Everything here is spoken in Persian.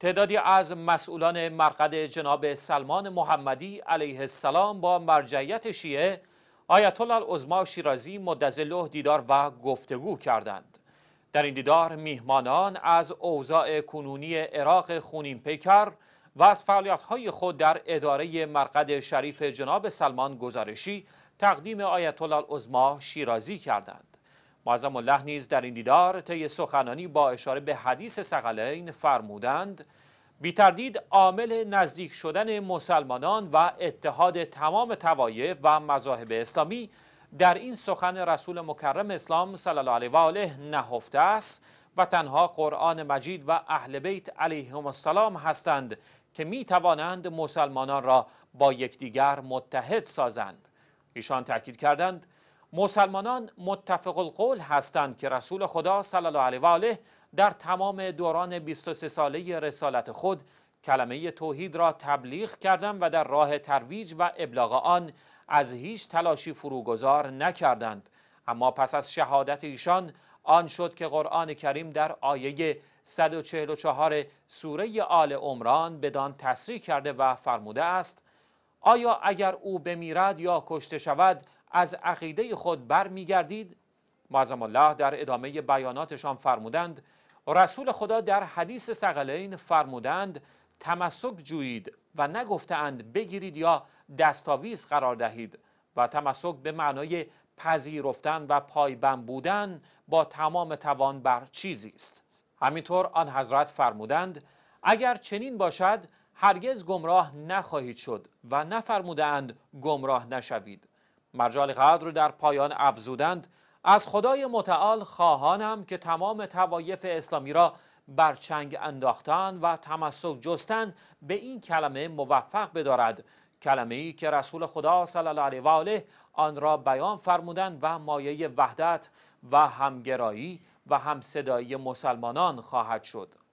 تعدادی از مسئولان مرقد جناب سلمان محمدی علیه السلام با مرجعیت شیعه آیت الله شیرازی مدزله دیدار و گفتگو کردند در این دیدار میهمانان از اوضاع کنونی عراق خونین پیکر و از فعالیت‌های خود در اداره مرقد شریف جناب سلمان گزارشی تقدیم آیت الله شیرازی کردند معظم الله نیز در این دیدار طی سخنانی با اشاره به حدیث سقلین فرمودند بی تردید عامل نزدیک شدن مسلمانان و اتحاد تمام توایف و مذاهب اسلامی در این سخن رسول مکرم اسلام صلی الله علیه و آله نهفته است و تنها قرآن مجید و اهل بیت علیهم السلام هستند که می توانند مسلمانان را با یکدیگر متحد سازند ایشان تاکید کردند مسلمانان متفق القول هستند که رسول خدا صلی الله علیه و آله در تمام دوران 23 ساله رسالت خود کلمه توحید را تبلیغ کردند و در راه ترویج و ابلاغ آن از هیچ تلاشی فروگذار نکردند اما پس از شهادت ایشان آن شد که قرآن کریم در آیه 144 سوره آل عمران بدان تصریح کرده و فرموده است آیا اگر او بمیرد یا کشته شود از عقیده خود برمیگردید معظم الله در ادامه بیاناتشان فرمودند رسول خدا در حدیث سقلین فرمودند تمسک جویید و نگفتند بگیرید یا دستاویز قرار دهید و تمسک به معنای پذیرفتن و پایبند بودن با تمام توان بر چیزی است همینطور آن حضرت فرمودند اگر چنین باشد هرگز گمراه نخواهید شد و نفرمودند گمراه نشوید مرجال قدر در پایان افزودند از خدای متعال خواهانم که تمام توایف اسلامی را بر چنگ انداختن و تمسک جستن به این کلمه موفق بدارد کلمه ای که رسول خدا صلی الله علیه و آله آن را بیان فرمودند و مایه وحدت و همگرایی و همصدایی مسلمانان خواهد شد